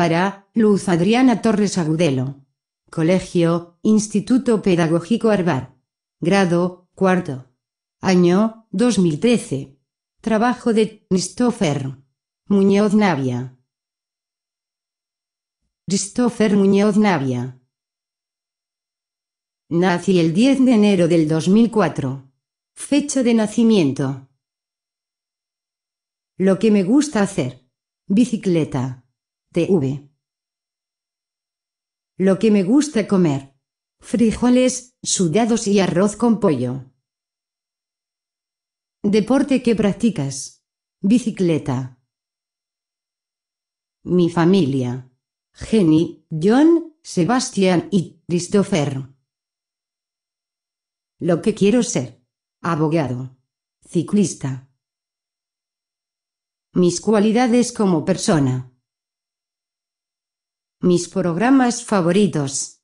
para Luz Adriana Torres Agudelo. Colegio, Instituto Pedagógico Arbar. Grado, cuarto. Año, 2013. Trabajo de Christopher Muñoz Navia. Christopher Muñoz Navia. Nací el 10 de enero del 2004. Fecha de nacimiento. Lo que me gusta hacer. Bicicleta. TV. Lo que me gusta comer. Frijoles, sudados y arroz con pollo. Deporte que practicas. Bicicleta. Mi familia. Jenny, John, Sebastian y Christopher. Lo que quiero ser. Abogado. Ciclista. Mis cualidades como persona. Mis programas favoritos